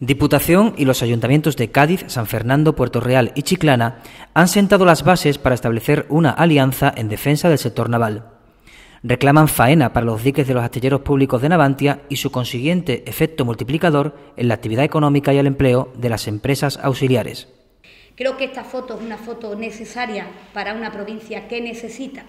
Diputación y los ayuntamientos de Cádiz, San Fernando, Puerto Real y Chiclana han sentado las bases para establecer una alianza en defensa del sector naval. Reclaman faena para los diques de los astilleros públicos de Navantia y su consiguiente efecto multiplicador en la actividad económica y el empleo de las empresas auxiliares. Creo que esta foto es una foto necesaria para una provincia que necesita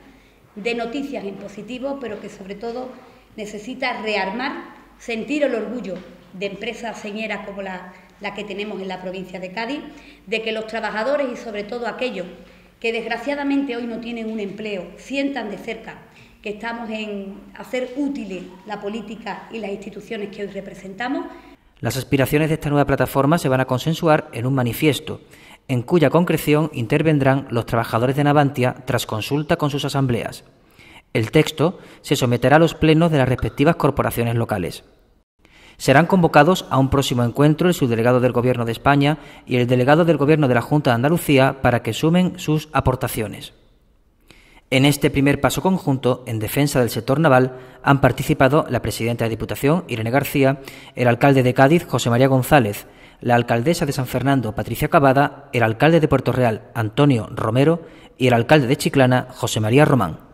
de noticias en positivo, pero que sobre todo necesita rearmar, sentir el orgullo de empresas señeras como la, la que tenemos en la provincia de Cádiz, de que los trabajadores y sobre todo aquellos que desgraciadamente hoy no tienen un empleo sientan de cerca que estamos en hacer útiles la política y las instituciones que hoy representamos. Las aspiraciones de esta nueva plataforma se van a consensuar en un manifiesto, en cuya concreción intervendrán los trabajadores de Navantia tras consulta con sus asambleas. El texto se someterá a los plenos de las respectivas corporaciones locales. Serán convocados a un próximo encuentro el subdelegado del Gobierno de España y el delegado del Gobierno de la Junta de Andalucía para que sumen sus aportaciones. En este primer paso conjunto, en defensa del sector naval, han participado la presidenta de Diputación, Irene García, el alcalde de Cádiz, José María González, la alcaldesa de San Fernando, Patricia Cavada, el alcalde de Puerto Real, Antonio Romero, y el alcalde de Chiclana, José María Román.